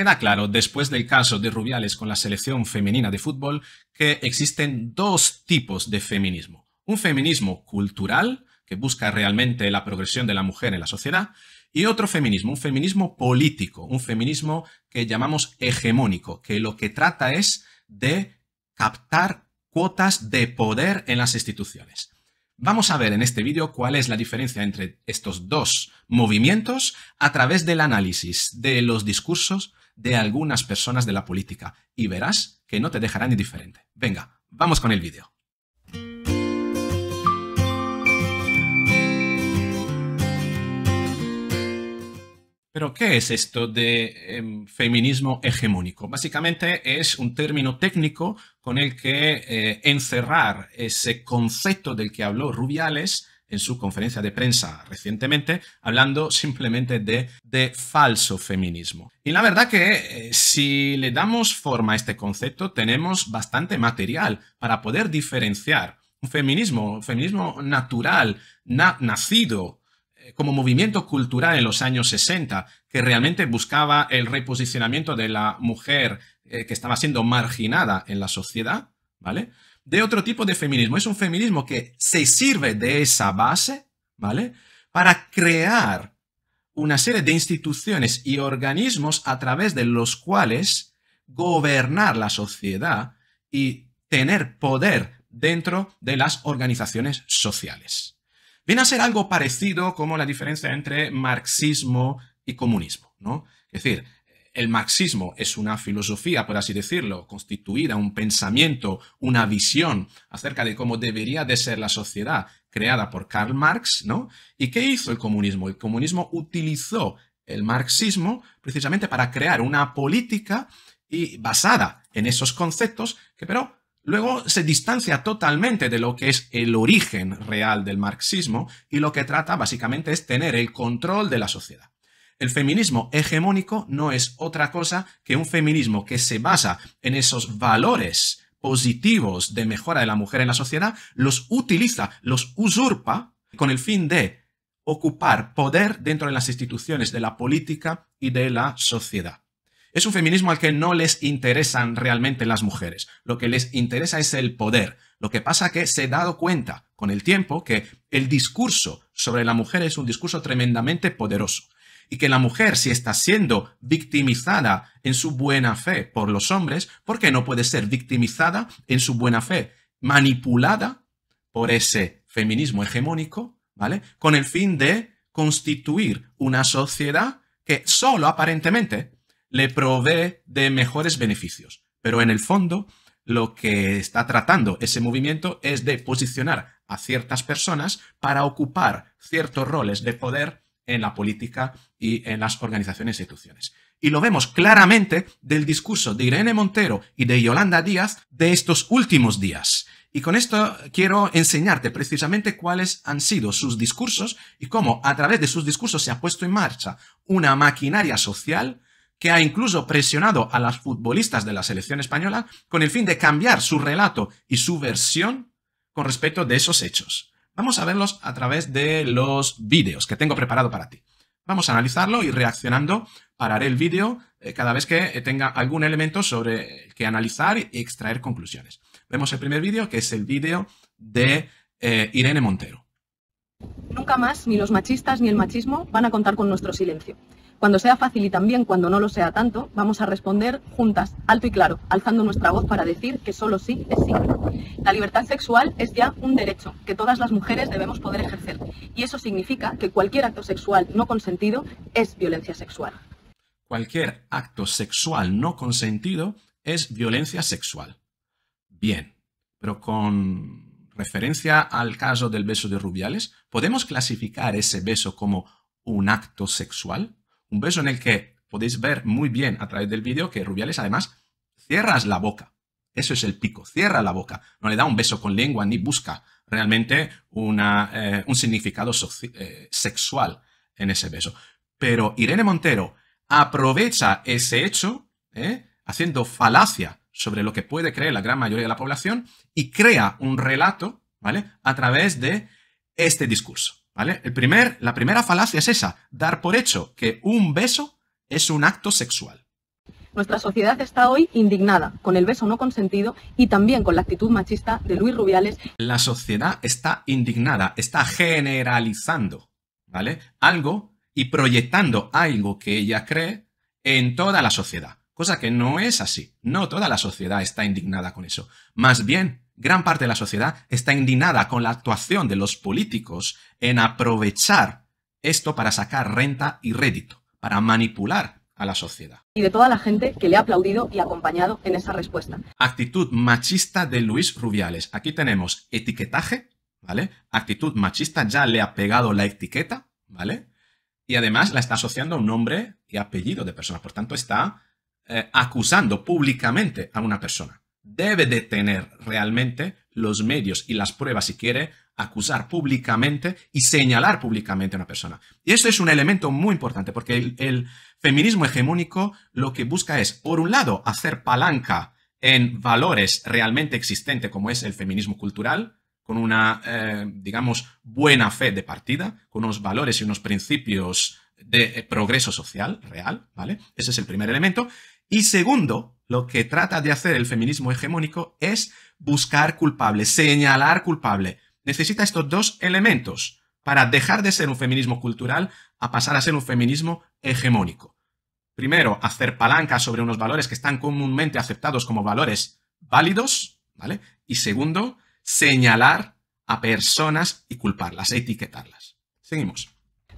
Queda claro, después del caso de Rubiales con la selección femenina de fútbol, que existen dos tipos de feminismo. Un feminismo cultural, que busca realmente la progresión de la mujer en la sociedad, y otro feminismo, un feminismo político, un feminismo que llamamos hegemónico, que lo que trata es de captar cuotas de poder en las instituciones. Vamos a ver en este vídeo cuál es la diferencia entre estos dos movimientos a través del análisis de los discursos de algunas personas de la política y verás que no te dejarán indiferente. Venga, vamos con el vídeo. Pero, ¿qué es esto de em, feminismo hegemónico? Básicamente es un término técnico con el que eh, encerrar ese concepto del que habló Rubiales en su conferencia de prensa recientemente, hablando simplemente de, de falso feminismo. Y la verdad que eh, si le damos forma a este concepto, tenemos bastante material para poder diferenciar un feminismo, feminismo natural, nacido eh, como movimiento cultural en los años 60, que realmente buscaba el reposicionamiento de la mujer eh, que estaba siendo marginada en la sociedad, ¿vale? de otro tipo de feminismo. Es un feminismo que se sirve de esa base, ¿vale? Para crear una serie de instituciones y organismos a través de los cuales gobernar la sociedad y tener poder dentro de las organizaciones sociales. Viene a ser algo parecido como la diferencia entre marxismo y comunismo, ¿no? Es decir, el marxismo es una filosofía, por así decirlo, constituida, un pensamiento, una visión acerca de cómo debería de ser la sociedad creada por Karl Marx, ¿no? ¿Y qué hizo el comunismo? El comunismo utilizó el marxismo precisamente para crear una política y basada en esos conceptos que pero luego se distancia totalmente de lo que es el origen real del marxismo y lo que trata básicamente es tener el control de la sociedad. El feminismo hegemónico no es otra cosa que un feminismo que se basa en esos valores positivos de mejora de la mujer en la sociedad, los utiliza, los usurpa con el fin de ocupar poder dentro de las instituciones de la política y de la sociedad. Es un feminismo al que no les interesan realmente las mujeres. Lo que les interesa es el poder. Lo que pasa es que se ha dado cuenta con el tiempo que el discurso sobre la mujer es un discurso tremendamente poderoso y que la mujer, si está siendo victimizada en su buena fe por los hombres, ¿por qué no puede ser victimizada en su buena fe, manipulada por ese feminismo hegemónico, ¿vale? Con el fin de constituir una sociedad que solo aparentemente le provee de mejores beneficios. Pero en el fondo, lo que está tratando ese movimiento es de posicionar a ciertas personas para ocupar ciertos roles de poder en la política y en las organizaciones e instituciones. Y lo vemos claramente del discurso de Irene Montero y de Yolanda Díaz de estos últimos días. Y con esto quiero enseñarte precisamente cuáles han sido sus discursos y cómo a través de sus discursos se ha puesto en marcha una maquinaria social que ha incluso presionado a las futbolistas de la selección española con el fin de cambiar su relato y su versión con respecto de esos hechos. Vamos a verlos a través de los vídeos que tengo preparado para ti. Vamos a analizarlo y reaccionando pararé el vídeo eh, cada vez que eh, tenga algún elemento sobre el que analizar y extraer conclusiones. Vemos el primer vídeo, que es el vídeo de eh, Irene Montero. Nunca más ni los machistas ni el machismo van a contar con nuestro silencio. Cuando sea fácil y también cuando no lo sea tanto, vamos a responder juntas, alto y claro, alzando nuestra voz para decir que solo sí es sí. La libertad sexual es ya un derecho que todas las mujeres debemos poder ejercer y eso significa que cualquier acto sexual no consentido es violencia sexual. Cualquier acto sexual no consentido es violencia sexual. Bien, pero con referencia al caso del beso de Rubiales, ¿podemos clasificar ese beso como un acto sexual? Un beso en el que podéis ver muy bien a través del vídeo que Rubiales además cierras la boca. Eso es el pico, cierra la boca. No le da un beso con lengua ni busca realmente una, eh, un significado eh, sexual en ese beso. Pero Irene Montero aprovecha ese hecho, ¿eh? haciendo falacia sobre lo que puede creer la gran mayoría de la población y crea un relato, ¿vale? A través de este discurso. El primer, la primera falacia es esa, dar por hecho que un beso es un acto sexual. Nuestra sociedad está hoy indignada con el beso no consentido y también con la actitud machista de Luis Rubiales. La sociedad está indignada, está generalizando, ¿vale? Algo y proyectando algo que ella cree en toda la sociedad, cosa que no es así. No toda la sociedad está indignada con eso. Más bien, gran parte de la sociedad está indignada con la actuación de los políticos en aprovechar esto para sacar renta y rédito, para manipular a la sociedad. Y de toda la gente que le ha aplaudido y acompañado en esa respuesta. Actitud machista de Luis Rubiales. Aquí tenemos etiquetaje, ¿vale? Actitud machista ya le ha pegado la etiqueta, ¿vale? Y además la está asociando a un nombre y apellido de persona. Por tanto, está eh, acusando públicamente a una persona debe de tener realmente los medios y las pruebas si quiere acusar públicamente y señalar públicamente a una persona. Y esto es un elemento muy importante porque el, feminismo hegemónico lo que busca es, por un lado, hacer palanca en valores realmente existentes como es el feminismo cultural, con una, eh, digamos, buena fe de partida, con unos valores y unos principios de eh, progreso social real, ¿vale? Ese es el primer elemento. Y segundo, lo que trata de hacer el feminismo hegemónico es buscar culpable, señalar culpable. Necesita estos dos elementos para dejar de ser un feminismo cultural a pasar a ser un feminismo hegemónico. Primero, hacer palanca sobre unos valores que están comúnmente aceptados como valores válidos, ¿vale? Y segundo, señalar a personas y culparlas, etiquetarlas. Seguimos.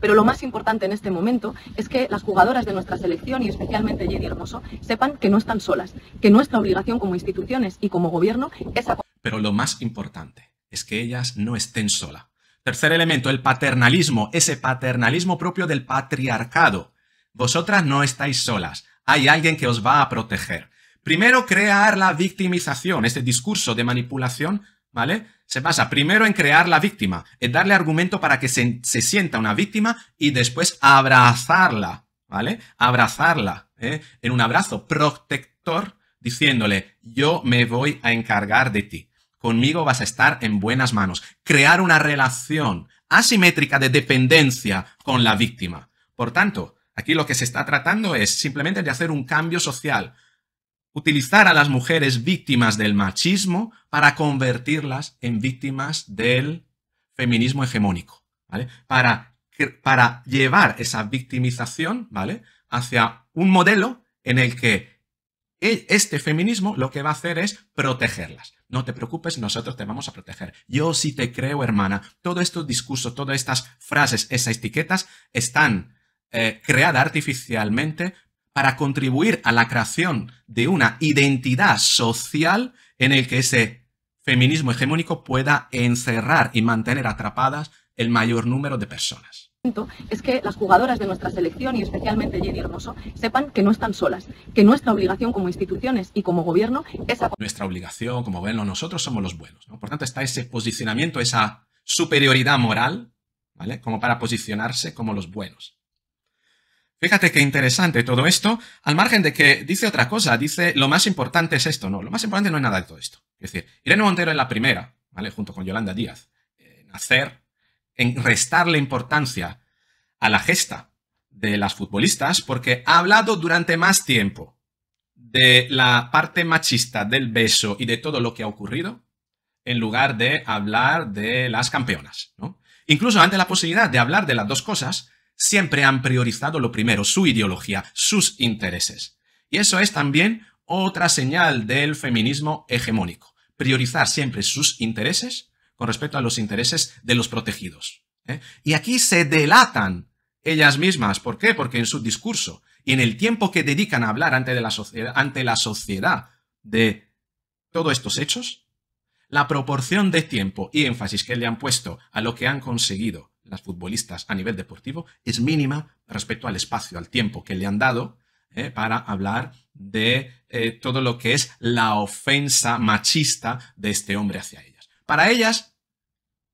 Pero lo más importante en este momento es que las jugadoras de nuestra selección y especialmente Jenny Hermoso sepan que no están solas, que nuestra obligación como instituciones y como gobierno es Pero lo más importante es que ellas no estén solas. Tercer elemento, el paternalismo, ese paternalismo propio del patriarcado. Vosotras no estáis solas, hay alguien que os va a proteger. Primero, crear la victimización, este discurso de manipulación, ¿vale? se pasa primero en crear la víctima, en darle argumento para que se, sienta una víctima y después abrazarla, ¿vale? Abrazarla ¿eh? en un abrazo protector diciéndole, yo me voy a encargar de ti, conmigo vas a estar en buenas manos. Crear una relación asimétrica de dependencia con la víctima. Por tanto, aquí lo que se está tratando es simplemente de hacer un cambio social, utilizar a las mujeres víctimas del machismo para convertirlas en víctimas del feminismo hegemónico, ¿vale? Para, para llevar esa victimización, ¿vale? Hacia un modelo en el que e, este feminismo lo que va a hacer es protegerlas. No te preocupes, nosotros te vamos a proteger. Yo sí te creo, hermana. Todo estos discursos, todas estas frases, esas etiquetas están eh, creadas artificialmente para contribuir a la creación de una identidad social en el que ese feminismo hegemónico pueda encerrar y mantener atrapadas el mayor número de personas es que las jugadoras de nuestra selección y especialmente Jenny Hermoso sepan que no están solas, que nuestra obligación como instituciones y como gobierno es... Nuestra obligación como gobierno, nosotros somos los buenos. Por tanto, está ese posicionamiento, esa superioridad moral, ¿vale? Como para posicionarse como los buenos. Fíjate qué interesante todo esto, al margen de que dice otra cosa, dice lo más importante es esto, no, lo más importante no es nada de todo esto. Es decir, Irene Montero es la primera, ¿vale? Junto con Yolanda Díaz, en hacer, en restarle importancia a la gesta de las futbolistas, porque ha hablado durante más tiempo de la parte machista del beso y de todo lo que ha ocurrido, en lugar de hablar de las campeonas, Incluso ante la posibilidad de hablar de las dos cosas, siempre han priorizado lo primero, su ideología, sus intereses. Y eso es también otra señal del feminismo hegemónico, priorizar siempre sus intereses con respecto a los intereses de los protegidos. ¿eh? Y aquí se delatan ellas mismas. ¿Por qué? Porque en su discurso y en el tiempo que dedican a hablar ante la sociedad de todos estos hechos, la proporción de tiempo y énfasis que le han puesto a lo que han conseguido las futbolistas a nivel deportivo es mínima respecto al espacio, al tiempo que le han dado eh, para hablar de eh, todo lo que es la ofensa machista de este hombre hacia ellas. Para ellas,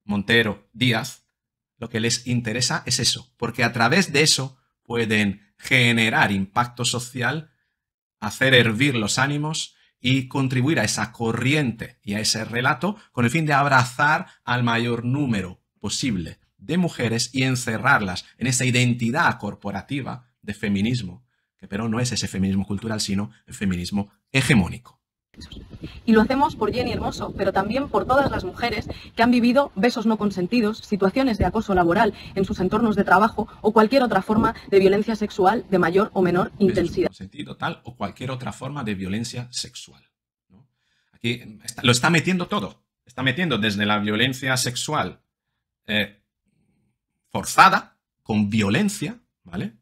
Montero, Díaz, lo que les interesa es eso, porque a través de eso pueden generar impacto social, hacer hervir los ánimos y contribuir a esa corriente y a ese relato con el fin de abrazar al mayor número posible de mujeres y encerrarlas en esa identidad corporativa de feminismo, que pero no es ese feminismo cultural, sino el feminismo hegemónico. Y lo hacemos por Jenny Hermoso, pero también por todas las mujeres que han vivido besos no consentidos, situaciones de acoso laboral en sus entornos de trabajo o cualquier otra forma de violencia sexual de mayor o menor intensidad. consentido tal o cualquier otra forma de violencia sexual. Aquí lo está metiendo todo. Está metiendo desde la violencia sexual, eh, forzada, con violencia, ¿vale?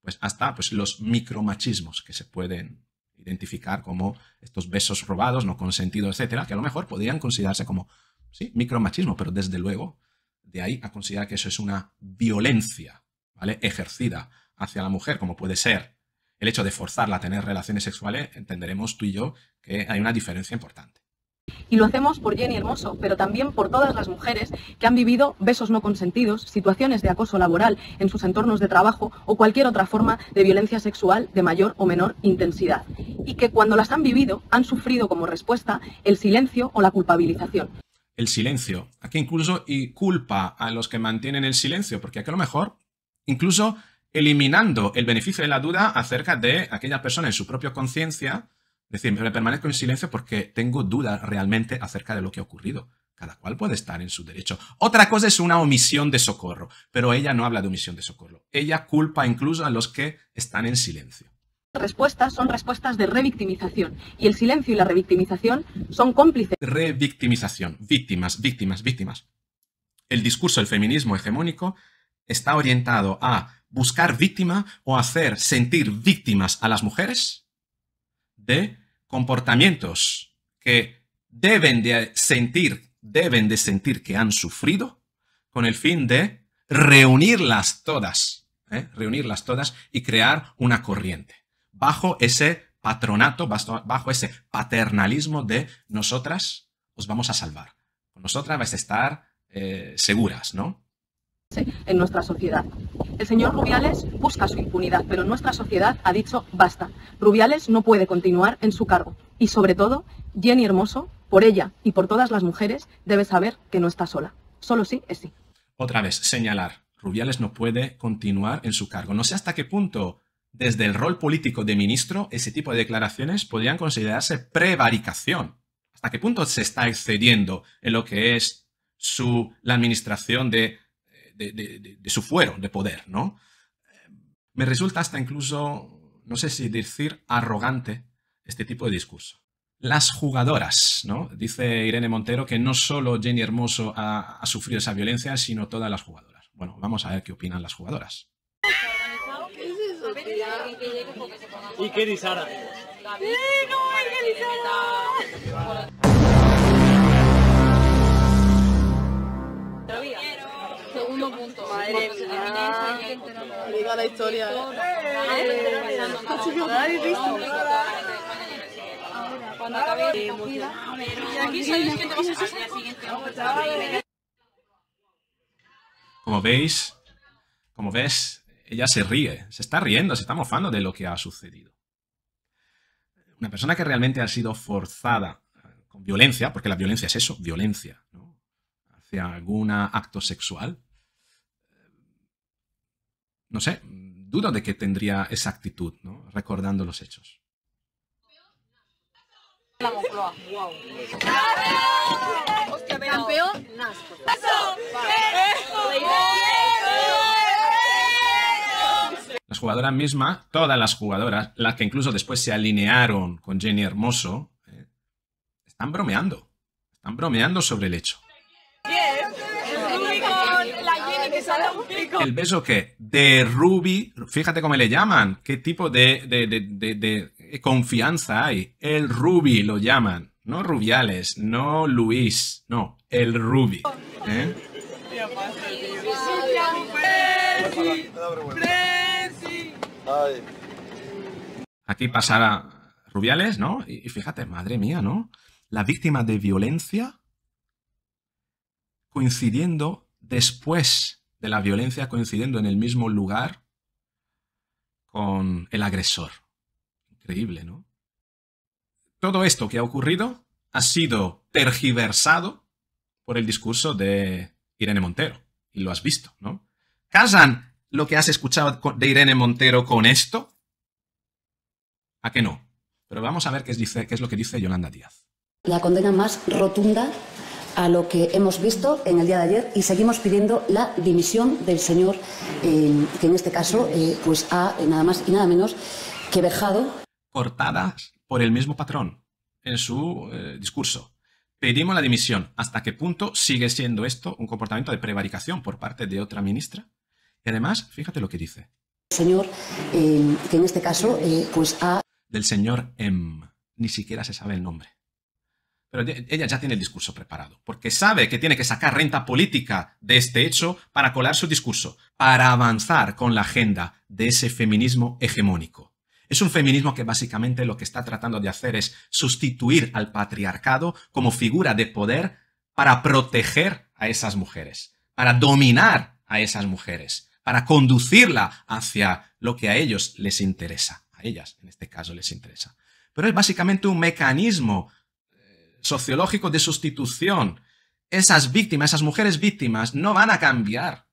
Pues hasta pues, los micromachismos que se pueden identificar como estos besos robados, no consentidos, etcétera, que a lo mejor podrían considerarse como, sí, micromachismo, pero desde luego, de ahí a considerar que eso es una violencia, ¿vale? Ejercida hacia la mujer, como puede ser el hecho de forzarla a tener relaciones sexuales, entenderemos tú y yo que hay una diferencia importante. Y lo hacemos por Jenny Hermoso, pero también por todas las mujeres que han vivido besos no consentidos, situaciones de acoso laboral en sus entornos de trabajo o cualquier otra forma de violencia sexual de mayor o menor intensidad. Y que cuando las han vivido han sufrido como respuesta el silencio o la culpabilización. El silencio. Aquí incluso y culpa a los que mantienen el silencio, porque aquí a lo mejor incluso eliminando el beneficio de la duda acerca de aquella persona en su propia conciencia es decir, me permanezco en silencio porque tengo dudas realmente acerca de lo que ha ocurrido. Cada cual puede estar en su derecho. Otra cosa es una omisión de socorro, pero ella no habla de omisión de socorro. Ella culpa incluso a los que están en silencio. Respuestas son respuestas de revictimización y el silencio y la revictimización son cómplices. Revictimización, víctimas, víctimas, víctimas. El discurso del feminismo hegemónico está orientado a buscar víctima o hacer sentir víctimas a las mujeres de comportamientos que deben de sentir, deben de sentir que han sufrido con el fin de reunirlas todas, ¿eh? reunirlas todas y crear una corriente bajo ese patronato, bajo ese paternalismo de nosotras os vamos a salvar. nosotras vais a estar eh, seguras, ¿no? Sí, en nuestra sociedad. El señor Rubiales busca su impunidad, pero nuestra sociedad ha dicho basta. Rubiales no puede continuar en su cargo. Y sobre todo, Jenny Hermoso, por ella y por todas las mujeres, debe saber que no está sola. Solo sí es sí. Otra vez, señalar. Rubiales no puede continuar en su cargo. No sé hasta qué punto, desde el rol político de ministro, ese tipo de declaraciones podrían considerarse prevaricación. ¿Hasta qué punto se está excediendo en lo que es su, la administración de de, su fuero de poder, ¿no? Me resulta hasta incluso, no sé si decir arrogante, este tipo de discurso. Las jugadoras, ¿no? Dice Irene Montero que no solo Jenny Hermoso ha, sufrido esa violencia, sino todas las jugadoras. Bueno, vamos a ver qué opinan las jugadoras. ¿Y qué dice ¡Sí, no, como veis, como ves, ella se ríe, se está riendo, se está mofando de lo que ha sucedido. Una persona que realmente ha sido forzada eh, con violencia, porque la violencia es eso, violencia, hacia algún acto sexual, no sé, dudo de que tendría esa actitud, ¿no? recordando los hechos. Las jugadoras mismas, todas las jugadoras, las que incluso después se alinearon con Jenny Hermoso, eh, están bromeando. Están bromeando sobre el hecho. el beso qué? de Ruby, fíjate cómo le llaman, qué tipo de, confianza hay. El Ruby lo llaman, no Rubiales, no Luis, no, el Ruby. ¿Eh? Aquí pasará Rubiales, ¿no? y fíjate, madre mía, ¿no? La víctima de violencia coincidiendo después de la violencia coincidiendo en el mismo lugar con el agresor. Increíble, ¿no? Todo esto que ha ocurrido ha sido tergiversado por el discurso de Irene Montero. Y lo has visto, ¿no? ¿Casan lo que has escuchado de Irene Montero con esto? ¿A qué no? Pero vamos a ver qué, qué es lo que dice Yolanda Díaz. La condena más rotunda a lo que hemos visto en el día de ayer y seguimos pidiendo la dimisión del señor, eh, que en este caso eh, pues ha eh, nada más y nada menos que vejado. Cortadas por el mismo patrón en su discurso. Pedimos la dimisión. ¿Hasta qué punto sigue siendo esto un comportamiento de prevaricación por parte de otra ministra? Y además, fíjate lo que dice. Señor, que en este caso pues ha... Del señor M. Ni siquiera se sabe el nombre. Pero ella ya tiene el discurso preparado, porque sabe que tiene que sacar renta política de este hecho para colar su discurso, para avanzar con la agenda de ese feminismo hegemónico. Es un feminismo que básicamente lo que está tratando de hacer es sustituir al patriarcado como figura de poder para proteger a esas mujeres, para dominar a esas mujeres, para conducirla hacia lo que a ellos les interesa, a ellas en este caso les interesa. Pero es básicamente un mecanismo sociológico de sustitución. Esas víctimas, esas mujeres víctimas, no van a cambiar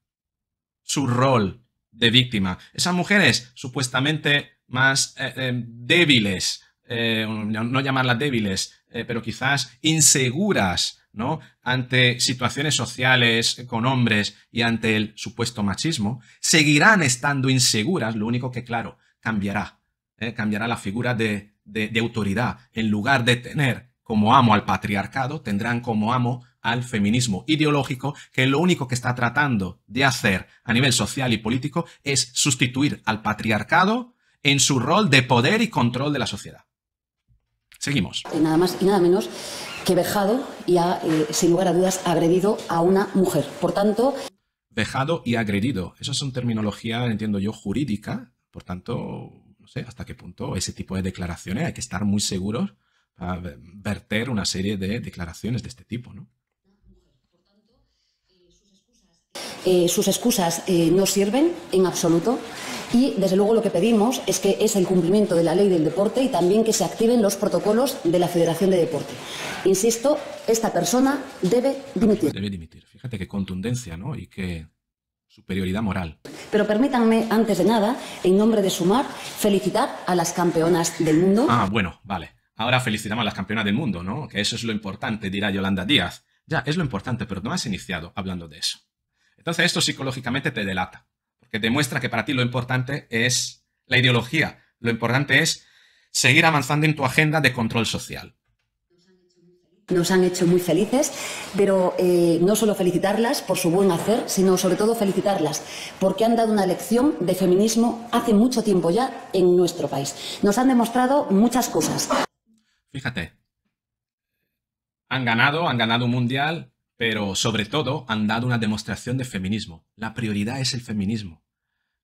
su rol de víctima. Esas mujeres supuestamente más eh, eh, débiles, eh, no llamarlas débiles, pero quizás inseguras, ¿no? Ante situaciones sociales con hombres y ante el supuesto machismo, seguirán estando inseguras, lo único que, claro, cambiará. cambiará la figura de autoridad. En lugar de tener como amo al patriarcado, tendrán como amo al feminismo ideológico, que lo único que está tratando de hacer a nivel social y político es sustituir al patriarcado en su rol de poder y control de la sociedad. Seguimos. nada más y nada menos que vejado y ha, eh, sin lugar a dudas, agredido a una mujer. Por tanto... Vejado y agredido. Eso es una terminología, entiendo yo, jurídica. Por tanto, no sé hasta qué punto ese tipo de declaraciones hay que estar muy seguros a verter una serie de declaraciones de este tipo, ¿no? Eh, sus excusas eh, no sirven en absoluto y desde luego lo que pedimos es que es el cumplimiento de la ley del deporte y también que se activen los protocolos de la Federación de Deporte. Insisto, esta persona debe dimitir. Debe dimitir. Fíjate qué contundencia, ¿no? Y qué superioridad moral. Pero permítanme, antes de nada, en nombre de Sumar, felicitar a las campeonas del mundo. Ah, bueno, vale. Ahora felicitamos a las campeonas del mundo, ¿no? Que eso es lo importante, dirá Yolanda Díaz. Ya, es lo importante, pero no has iniciado hablando de eso. Entonces esto psicológicamente te delata, porque demuestra que para ti lo importante es la ideología, lo importante es seguir avanzando en tu agenda de control social nos han hecho muy felices, pero eh, no solo felicitarlas por su buen hacer, sino sobre todo felicitarlas porque han dado una lección de feminismo hace mucho tiempo ya en nuestro país. Nos han demostrado muchas cosas. Fíjate, han ganado, han ganado un mundial, pero sobre todo han dado una demostración de feminismo. La prioridad es el feminismo.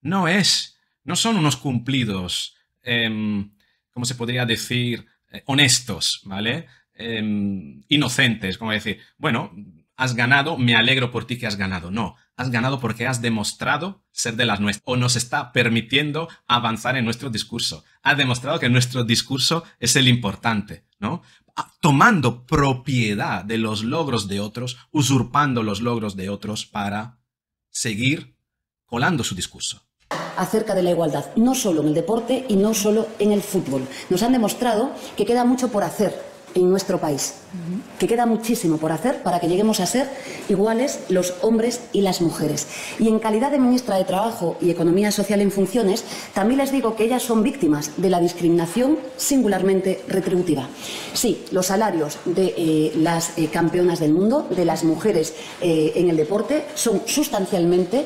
No es, no son unos cumplidos, em, ¿cómo se podría decir? Eh, honestos, ¿vale? Em, inocentes, como decir, bueno, has ganado, me alegro por ti que has ganado. No, has ganado porque has demostrado ser de las nuestras o nos está permitiendo avanzar en nuestro discurso. Ha demostrado que nuestro discurso es el importante, ¿no? Ah, tomando propiedad de los logros de otros, usurpando los logros de otros para seguir colando su discurso acerca de la igualdad, no solo en el deporte y no solo en el fútbol. Nos han demostrado que queda mucho por hacer en nuestro país, que queda muchísimo por hacer para que lleguemos a ser iguales los hombres y las mujeres. Y en calidad de ministra de Trabajo y Economía Social en funciones, también les digo que ellas son víctimas de la discriminación singularmente retributiva. Sí, los salarios de eh, las eh, campeonas del mundo, de las mujeres eh, en el deporte, son sustancialmente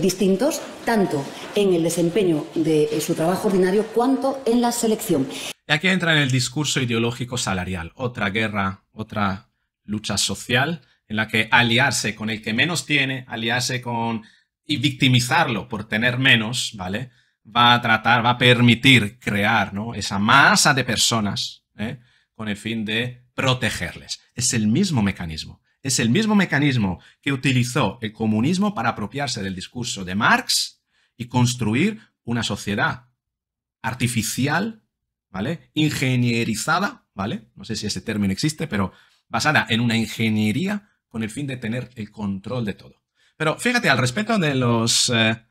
distintos tanto en el desempeño de su trabajo ordinario cuanto en la selección. Y aquí entra en el discurso ideológico salarial, otra guerra, otra lucha social en la que aliarse con el que menos tiene, aliarse con y victimizarlo por tener menos, ¿vale? Va a tratar, va a permitir crear esa masa de personas ¿eh? con el fin de protegerles. Es el mismo mecanismo. Es el mismo mecanismo que utilizó el comunismo para apropiarse del discurso de Marx y construir una sociedad artificial ¿vale? Ingenierizada, ¿vale? No sé si ese término existe, pero basada en una ingeniería con el fin de tener el control de todo. Pero fíjate, al respecto de, los, eh,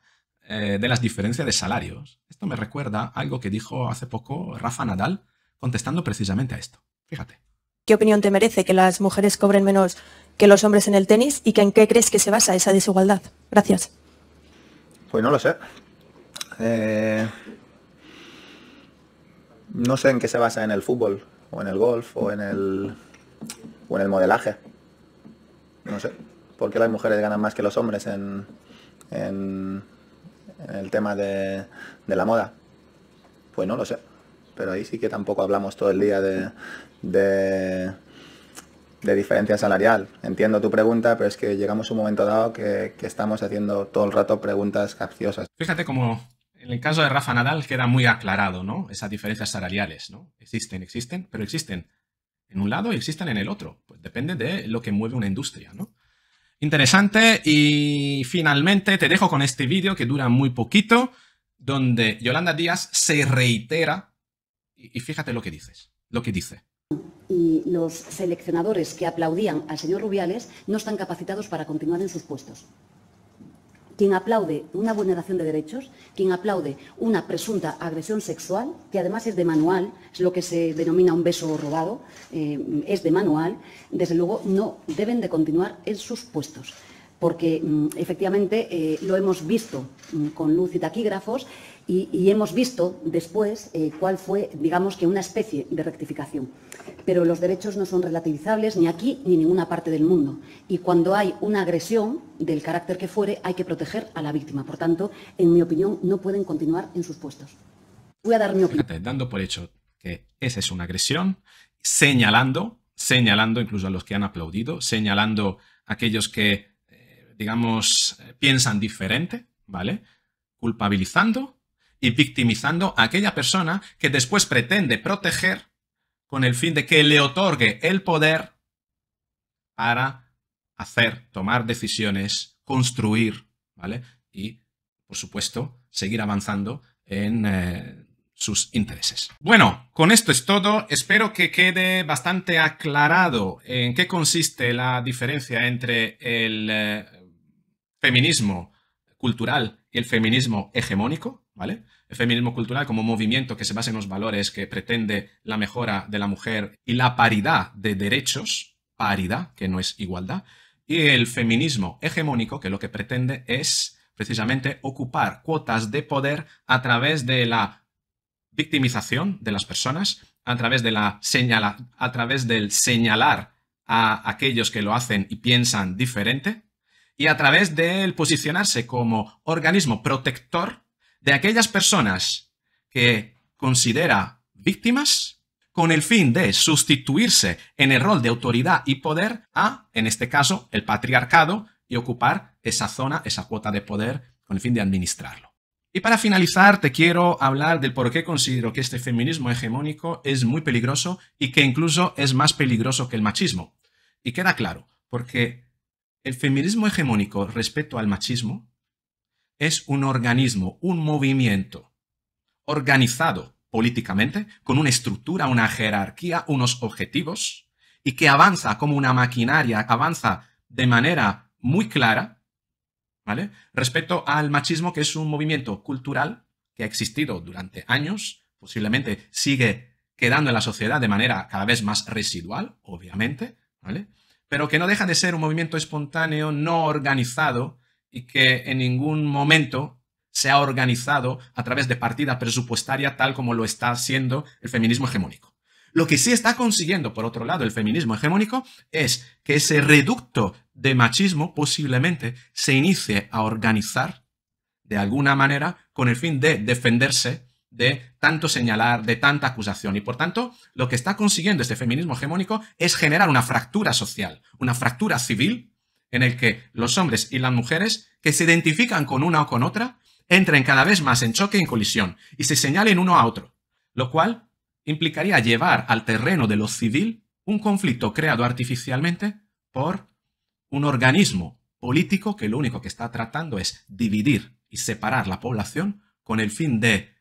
eh, de las diferencias de salarios, esto me recuerda algo que dijo hace poco Rafa Nadal contestando precisamente a esto. Fíjate. ¿Qué opinión te merece que las mujeres cobren menos que los hombres en el tenis y en qué crees que se basa esa desigualdad? Gracias. Pues no lo sé. Eh, no sé en qué se basa en el fútbol, o en el golf, o en el, o en el modelaje. No sé. ¿Por qué las mujeres ganan más que los hombres en, el tema de, la moda? Pues no lo sé. Pero ahí sí que tampoco hablamos todo el día de, diferencia salarial. Entiendo tu pregunta, pero es que llegamos a un momento dado que, que estamos haciendo todo el rato preguntas capciosas. Fíjate cómo en el caso de Rafa Nadal queda muy aclarado, ¿no? Esas diferencias salariales, ¿no? Existen, existen, pero existen en un lado y existen en el otro. Pues depende de lo que mueve una industria, ¿no? Interesante y finalmente te dejo con este vídeo que dura muy poquito, donde Yolanda Díaz se reitera y, fíjate lo que dices, lo que dice y los seleccionadores que aplaudían al señor Rubiales no están capacitados para continuar en sus puestos quien aplaude una vulneración de derechos, quien aplaude una presunta agresión sexual, que además es de manual, es lo que se denomina un beso robado, eh, es de manual, desde luego no deben de continuar en sus puestos porque mm, efectivamente eh, lo hemos visto mm, con luz y taquígrafos y, hemos visto después eh, cuál fue, digamos que una especie de rectificación. Pero los derechos no son relativizables ni aquí ni en ninguna parte del mundo. Y cuando hay una agresión, del carácter que fuere, hay que proteger a la víctima. Por tanto, en mi opinión, no pueden continuar en sus puestos. Voy a dar mi opinión. dando por hecho que esa es una agresión, señalando, señalando incluso a los que han aplaudido, señalando a aquellos que, eh, digamos, piensan diferente, ¿vale? Culpabilizando y victimizando a aquella persona que después pretende proteger con el fin de que le otorgue el poder para hacer, tomar decisiones, construir, ¿vale? Y, por supuesto, seguir avanzando en eh, sus intereses. Bueno, con esto es todo. Espero que quede bastante aclarado en qué consiste la diferencia entre el eh, feminismo cultural y el feminismo hegemónico. El feminismo cultural como movimiento que se basa en los valores que pretende la mejora de la mujer y la paridad de derechos, paridad, que no es igualdad, y el feminismo hegemónico, que lo que pretende es precisamente ocupar cuotas de poder a través de la victimización de las personas, a través, de la a través del señalar a aquellos que lo hacen y piensan diferente, y a través del posicionarse como organismo protector de aquellas personas que considera víctimas con el fin de sustituirse en el rol de autoridad y poder a, en este caso, el patriarcado y ocupar esa zona, esa cuota de poder con el fin de administrarlo. Y para finalizar, te quiero hablar del por qué considero que este feminismo hegemónico es muy peligroso y que incluso es más peligroso que el machismo. Y queda claro, porque el feminismo hegemónico respecto al machismo es un organismo, un movimiento organizado políticamente, con una estructura, una jerarquía, unos objetivos, y que avanza como una maquinaria, avanza de manera muy clara, ¿vale? Respecto al machismo, que es un movimiento cultural que ha existido durante años, posiblemente sigue quedando en la sociedad de manera cada vez más residual, obviamente, ¿vale? Pero que no deja de ser un movimiento espontáneo, no organizado, y que en ningún momento se ha organizado a través de partida presupuestaria tal como lo está haciendo el feminismo hegemónico. Lo que sí está consiguiendo, por otro lado, el feminismo hegemónico es que ese reducto de machismo posiblemente se inicie a organizar de alguna manera con el fin de defenderse de tanto señalar, de tanta acusación. Y por tanto, lo que está consiguiendo este feminismo hegemónico es generar una fractura social, una fractura civil en el que los hombres y las mujeres que se identifican con una o con otra entren cada vez más en choque y e en colisión y se señalen uno a otro, lo cual implicaría llevar al terreno de lo civil un conflicto creado artificialmente por un organismo político que lo único que está tratando es dividir y separar la población con el fin de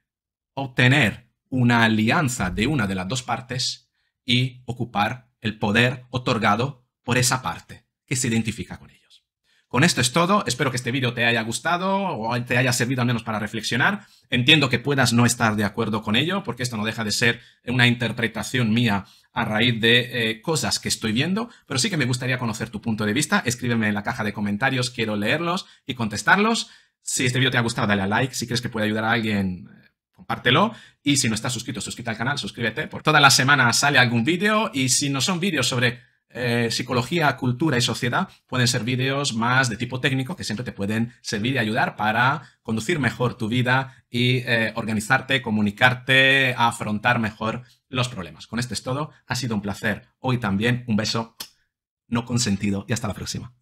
obtener una alianza de una de las dos partes y ocupar el poder otorgado por esa parte que se identifica con ellos. Con esto es todo, espero que este vídeo te haya gustado o te haya servido al menos para reflexionar. Entiendo que puedas no estar de acuerdo con ello, porque esto no deja de ser una interpretación mía a raíz de eh, cosas que estoy viendo, pero sí que me gustaría conocer tu punto de vista. Escríbeme en la caja de comentarios, quiero leerlos y contestarlos. Si este vídeo te ha gustado, dale a like. Si crees que puede ayudar a alguien, eh, compártelo. Y si no estás suscrito, suscríbete al canal, suscríbete. Por toda la semana sale algún vídeo y si no son vídeos sobre eh, psicología, cultura y sociedad pueden ser vídeos más de tipo técnico que siempre te pueden servir y ayudar para conducir mejor tu vida y eh, organizarte, comunicarte, afrontar mejor los problemas. Con esto es todo. Ha sido un placer. Hoy también un beso no consentido y hasta la próxima.